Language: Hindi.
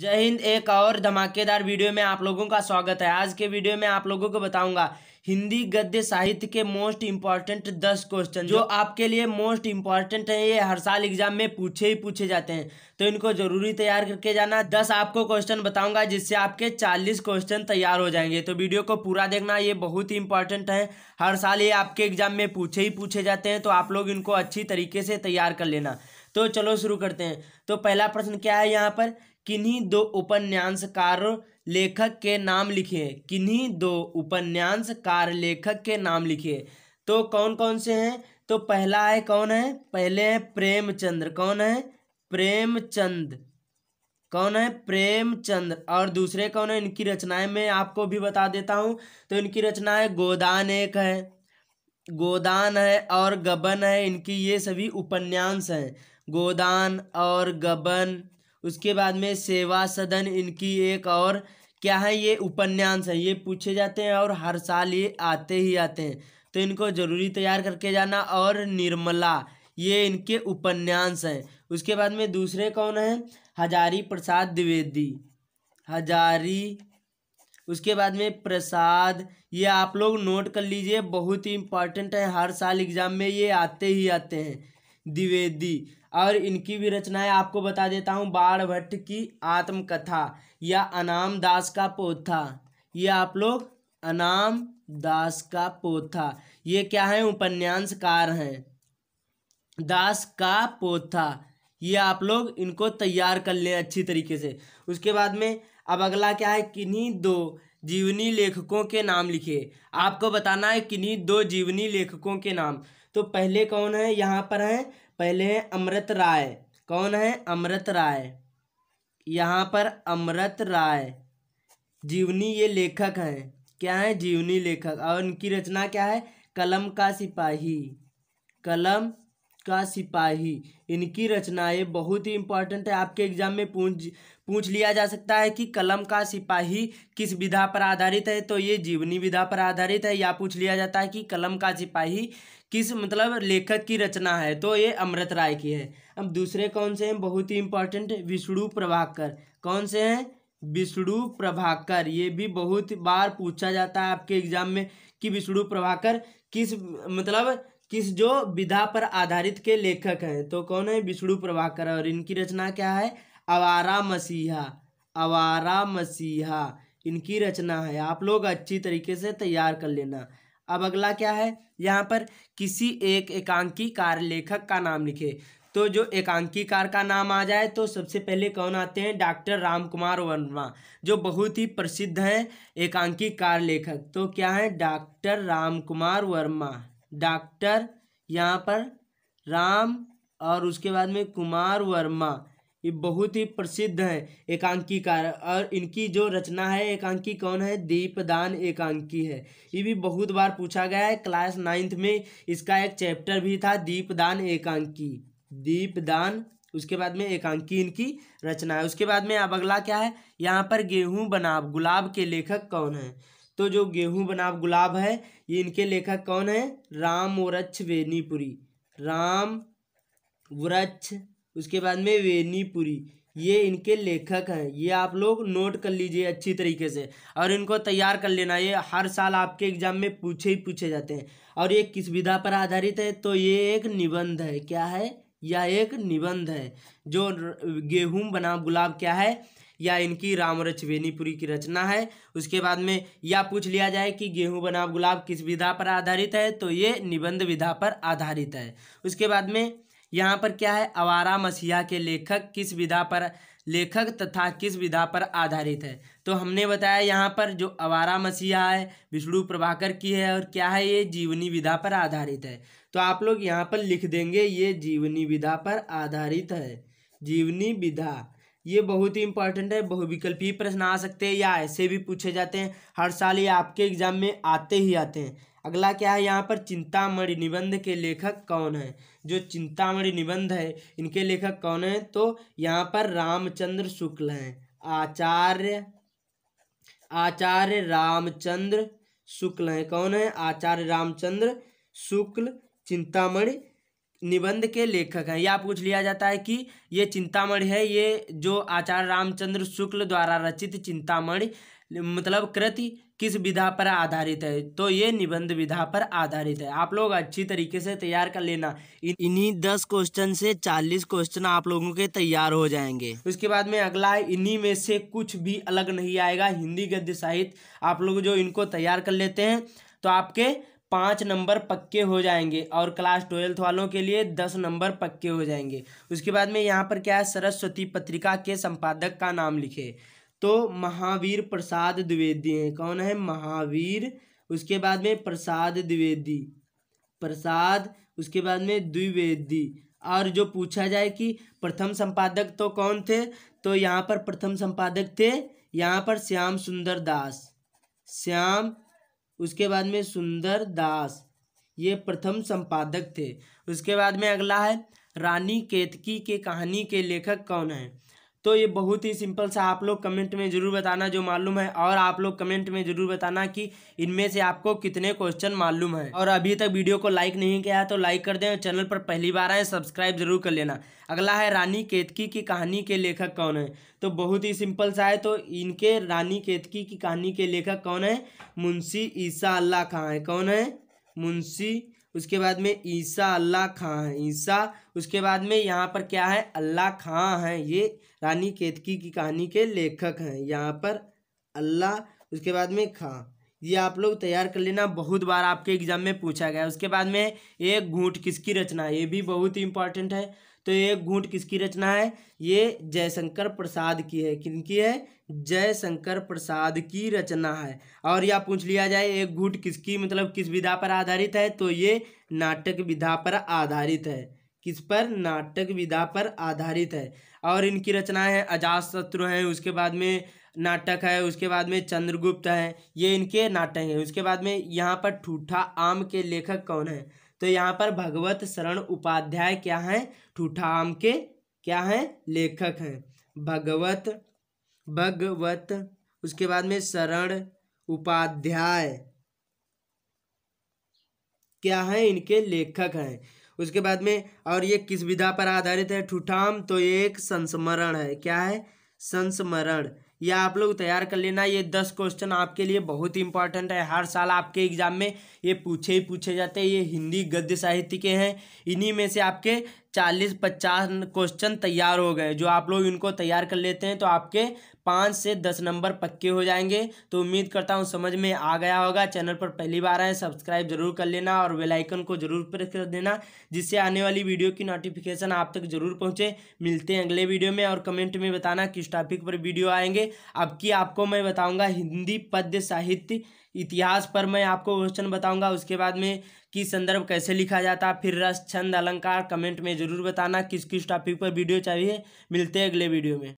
जय हिंद एक और धमाकेदार वीडियो में आप लोगों का स्वागत है आज के वीडियो में आप लोगों को बताऊंगा हिंदी गद्य साहित्य के मोस्ट इम्पॉर्टेंट दस क्वेश्चन जो आपके लिए मोस्ट इम्पॉर्टेंट है ये हर साल एग्जाम में पूछे ही पूछे जाते हैं तो इनको जरूरी तैयार करके जाना दस आपको क्वेश्चन बताऊंगा जिससे आपके चालीस क्वेश्चन तैयार हो जाएंगे तो वीडियो को पूरा देखना ये बहुत ही इंपॉर्टेंट है हर साल ये आपके एग्जाम में पूछे ही पूछे जाते हैं तो आप लोग इनको अच्छी तरीके से तैयार कर लेना तो चलो शुरू करते हैं तो पहला प्रश्न क्या है यहाँ पर किन्हीं दो उपन्यासकार लेखक के नाम लिखिए किन्हीं दो उपन्यासकार लेखक के नाम लिखिए तो कौन कौन से हैं तो पहला है कौन है पहले है प्रेमचंद्र कौन है प्रेमचंद कौन है प्रेमचंद और दूसरे कौन है इनकी रचनाएं मैं आपको भी बता देता हूँ तो इनकी रचनाएं गोदान एक है गोदान है और गबन है इनकी ये सभी उपन्यास हैं गोदान और गबन उसके बाद में सेवा सदन इनकी एक और क्या है ये उपन्यास है ये पूछे जाते हैं और हर साल ये आते ही आते हैं तो इनको ज़रूरी तैयार करके जाना और निर्मला ये इनके उपन्यास हैं उसके बाद में दूसरे कौन हैं हजारी प्रसाद द्विवेदी हजारी उसके बाद में प्रसाद ये आप लोग नोट कर लीजिए बहुत ही इम्पॉर्टेंट है हर साल एग्ज़ाम में ये आते ही आते हैं द्विवेदी और इनकी भी रचनाएं आपको बता देता हूँ बाढ़ भट्ट की आत्मकथा या अनाम दास का पोथा ये आप लोग अनाम दास का पोथा ये क्या है उपन्यासकार हैं दास का पोथा ये आप लोग इनको तैयार कर लें अच्छी तरीके से उसके बाद में अब अगला क्या है किन्हीं दो जीवनी लेखकों के नाम लिखे आपको बताना है किन्हीं दो जीवनी लेखकों के नाम तो पहले कौन है यहाँ पर हैं पहले हैं अमृत राय कौन है अमृत राय यहाँ पर अमृत राय जीवनी ये लेखक हैं क्या है जीवनी लेखक और इनकी रचना क्या है कलम का सिपाही कलम का सिपाही इनकी रचनाएं बहुत ही इंपॉर्टेंट है आपके एग्जाम में पूछ पूछ लिया जा सकता है कि कलम का सिपाही किस विधा पर आधारित है तो ये जीवनी विधा पर आधारित है या पूछ लिया जाता है कि कलम का सिपाही किस मतलब लेखक की रचना है तो ये अमृत राय की है अब दूसरे कौन से हैं बहुत ही इंपॉर्टेंट विष्णु प्रभाकर कौन से हैं विष्णु प्रभाकर ये भी बहुत बार पूछा जाता है आपके एग्जाम में कि विष्णु प्रभाकर किस मतलब किस जो विधा पर आधारित के लेखक हैं तो कौन है विष्णु प्रभाकर और इनकी रचना क्या है अवारा मसीहा अवारा मसीहा इनकी रचना है आप लोग अच्छी तरीके से तैयार कर लेना अब अगला क्या है यहाँ पर किसी एक एकांकी कार लेखक का नाम लिखे तो जो एकांकी कार का नाम आ जाए तो सबसे पहले कौन आते हैं डॉक्टर राम कुमार वर्मा जो बहुत ही प्रसिद्ध हैं एकांकी कार लेखक तो क्या है डॉक्टर राम कुमार वर्मा डॉक्टर यहाँ पर राम और उसके बाद में कुमार वर्मा ये बहुत ही प्रसिद्ध हैं एकांकीकार और इनकी जो रचना है एकांकी कौन है दीपदान एकांकी है ये भी बहुत बार पूछा गया है क्लास नाइन्थ में इसका एक चैप्टर भी था दीपदान एकांकी दीपदान उसके बाद में एकांकी इनकी रचना है उसके बाद में अब अगला क्या है यहाँ पर गेहूं बनाब गुलाब के लेखक कौन है तो जो गेहूं बनाव गुलाब है ये इनके लेखक कौन है राम वृक्ष वेनीपुरी राम वृक्ष उसके बाद में वेनीपुरी ये इनके लेखक हैं ये आप लोग नोट कर लीजिए अच्छी तरीके से और इनको तैयार कर लेना ये हर साल आपके एग्जाम में पूछे ही पूछे जाते हैं और ये किस विधा पर आधारित है तो ये एक निबंध है क्या है यह एक निबंध है जो गेहूं बनाम गुलाब क्या है या इनकी राम रचवेनीपुरी की रचना है उसके बाद में या पूछ लिया जाए कि गेहूं बनाव गुलाब किस विधा पर आधारित है तो ये निबंध विधा पर आधारित है उसके बाद में यहाँ पर क्या है अवारा मसीहा के लेखक किस विधा पर लेखक तथा किस विधा पर आधारित है तो हमने बताया यहाँ पर जो अवारा मसीहा है विष्णु प्रभाकर की है और क्या है ये जीवनी विधा पर आधारित है तो आप लोग यहाँ पर लिख देंगे ये जीवनी विधा पर आधारित है जीवनी विधा ये बहुत ही इंपॉर्टेंट है बहुविकल्पीय प्रश्न आ सकते हैं या ऐसे भी पूछे जाते हैं हर साल ये आपके एग्जाम में आते ही आते हैं अगला क्या है यहाँ पर चिंतामणि निबंध के लेखक कौन है जो चिंतामणि निबंध है इनके लेखक कौन है तो यहाँ पर रामचंद्र शुक्ल हैं आचार्य आचार्य रामचंद्र शुक्ल हैं कौन है आचार्य रामचंद्र शुक्ल चिंतामणि निबंध के लेखक हैं या पूछ लिया जाता है कि ये चिंतामणि है ये जो आचार्य रामचंद्र शुक्ल द्वारा रचित चिंतामणि मतलब कृति किस विधा पर आधारित है तो ये निबंध विधा पर आधारित है आप लोग अच्छी तरीके से तैयार कर लेना इन्हीं दस क्वेश्चन से चालीस क्वेश्चन आप लोगों के तैयार हो जाएंगे उसके बाद में अगला है इन्हीं में से कुछ भी अलग नहीं आएगा हिंदी गद्य साहित्य आप लोग जो इनको तैयार कर लेते हैं तो आपके पाँच नंबर पक्के हो जाएंगे और क्लास ट्वेल्थ वालों के लिए दस नंबर पक्के हो जाएंगे उसके बाद में यहाँ पर क्या है सरस्वती पत्रिका के संपादक का नाम लिखे तो महावीर प्रसाद द्विवेदी हैं कौन है महावीर उसके बाद में प्रसाद द्विवेदी प्रसाद उसके बाद में द्विवेदी और जो पूछा जाए कि प्रथम संपादक तो कौन थे तो यहाँ पर प्रथम संपादक थे यहाँ पर श्याम सुंदर दास श्याम उसके बाद में सुंदर दास ये प्रथम संपादक थे उसके बाद में अगला है रानी केतकी के कहानी के लेखक कौन हैं तो ये बहुत ही सिंपल सा आप लोग कमेंट में ज़रूर बताना जो मालूम है और आप लोग कमेंट में ज़रूर बताना कि इनमें से आपको कितने क्वेश्चन मालूम है और अभी तक वीडियो को लाइक नहीं किया है तो लाइक कर दें चैनल पर पहली बार आए सब्सक्राइब जरूर कर लेना अगला है रानी केतकी की कहानी के लेखक कौन है तो बहुत ही सिंपल सा है तो इनके रानी केतकी की कहानी के लेखक कौन है मुंशी ईसा अल्लाह खां है कौन है मुंशी उसके बाद में ईसा अल्लाह खां है ईसा उसके बाद में यहाँ पर क्या है अल्लाह खां है ये रानी केतकी की कहानी के लेखक हैं यहाँ पर अल्लाह उसके बाद में खां ये आप लोग तैयार कर लेना बहुत बार आपके एग्जाम में पूछा गया उसके बाद में एक घूट किसकी रचना ये भी बहुत ही इंपॉर्टेंट है तो ये घूंट किसकी रचना है ये जयशंकर प्रसाद की है किनकी है जयशंकर प्रसाद की रचना है और यह पूछ लिया जाए एक घूट किसकी मतलब किस विधा पर आधारित है तो ये नाटक विधा पर आधारित है किस पर नाटक विधा पर आधारित है और इनकी रचना है अजात शत्रु हैं उसके बाद में नाटक है उसके बाद में चंद्रगुप्त है ये इनके नाटक हैं उसके बाद में यहाँ पर ठूठा आम के लेखक कौन है तो यहाँ पर भगवत शरण उपाध्याय क्या हैं ठूठाम के क्या हैं लेखक हैं भगवत भगवत उसके बाद में शरण उपाध्याय क्या हैं इनके लेखक हैं उसके बाद में और ये किस विधा पर आधारित है ठुठाम तो ये एक संस्मरण है क्या है संस्मरण यह आप लोग तैयार कर लेना ये दस क्वेश्चन आपके लिए बहुत इंपॉर्टेंट है हर साल आपके एग्जाम में ये पूछे ही पूछे जाते हैं ये हिंदी गद्य साहित्य के हैं इन्हीं में से आपके चालीस पचास क्वेश्चन तैयार हो गए जो आप लोग इनको तैयार कर लेते हैं तो आपके पाँच से दस नंबर पक्के हो जाएंगे तो उम्मीद करता हूँ समझ में आ गया होगा चैनल पर पहली बार आए सब्सक्राइब जरूर कर लेना और बेल आइकन को जरूर प्रेस कर देना जिससे आने वाली वीडियो की नोटिफिकेशन आप तक जरूर पहुँचे मिलते हैं अगले वीडियो में और कमेंट में बताना किस टॉपिक पर वीडियो आएंगे अब की आपको मैं बताऊँगा हिंदी पद्य साहित्य इतिहास पर मैं आपको क्वेश्चन बताऊंगा उसके बाद में किस संदर्भ कैसे लिखा जाता फिर रस छंद अलंकार कमेंट में जरूर बताना किस किस टॉपिक पर वीडियो चाहिए मिलते हैं अगले वीडियो में